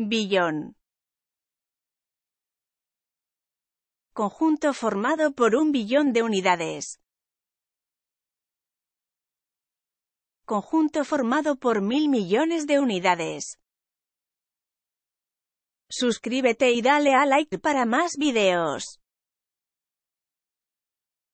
Billón. Conjunto formado por un billón de unidades. Conjunto formado por mil millones de unidades. Suscríbete y dale a like para más videos.